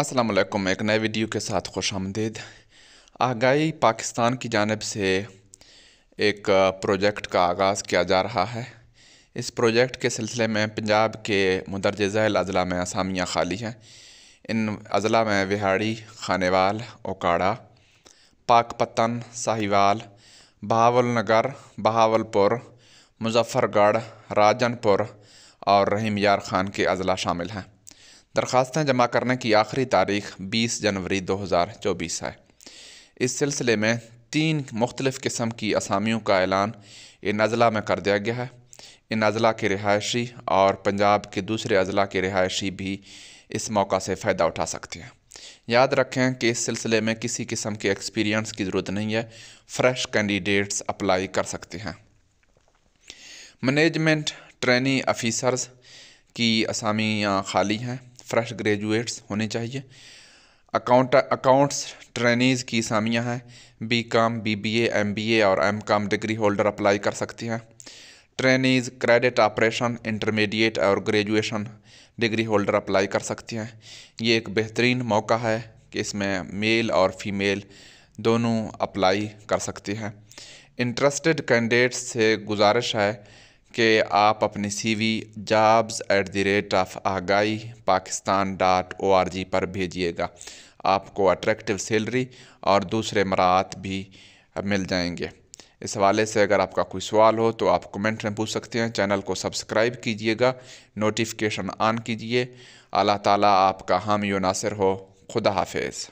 अस्सलाम वालेकुम एक नए वीडियो के साथ खुश आमदीद आगाही पाकिस्तान की जानब से एक प्रोजेक्ट का आगाज़ किया जा रहा है इस प्रोजेक्ट के सिलसिले में पंजाब के मुदरज झैल अजला में असामियाँ खाली हैं इन अजला में विहाड़ी खानेवाल ओकाड़ा पाकपतन साहिवाल नगर बहावलपुर मुजफ्फ़रगढ़ राजनपुर और रहीम यार ख़ान के अजला शामिल हैं दरख्वास्तें जमा करने की आखिरी तारीख 20 जनवरी 2024 है इस सिलसिले में तीन मुख्तलिफ़ किस्म की असामियों का ऐलान इन अजला में कर दिया गया है इन अजला के रिहायशी और पंजाब के दूसरे अजला के रिहायशी भी इस मौका से फ़ायदा उठा सकते हैं याद रखें कि इस सिलसिले में किसी किस्म के एक्सपीरियंस की ज़रूरत नहीं है फ्रेश कैंडिडेट्स अप्लाई कर सकते हैं मैनेजमेंट ट्रेनिंग अफ़ीसर्स की असामियाँ खाली हैं फ्रेश ग्रेजुएट्स होने चाहिए अकाउंट अकाउंट्स ट्रेनीज की सामियाँ हैं B com B B M B A और M com degree holder apply कर सकती हैं ट्रेनीज क्रेडिट ऑपरेशन इंटरमीडिएट और ग्रेजुएशन डिग्री होल्डर अप्लाई कर सकती हैं ये एक बेहतरीन मौका है कि इसमें मेल और फीमेल दोनों अप्लाई कर सकती हैं इंटरेस्टेड कैंडिडेट्स से गुजारिश है कि आप अपनी C V jobs at the rate of आगाई Pakistan dot O R G पर भेजिएगा आपको अट्रैक्टिव सैलरी और दूसरे मराहत भी मिल जाएंगे इस हवाले से अगर आपका कोई सवाल हो तो आप कमेंट में पूछ सकते हैं चैनल को सब्सक्राइब कीजिएगा नोटिफिकेशन ऑन कीजिए अल्लाह ताला आपका हामी नासिर हो खुदा हाफिज़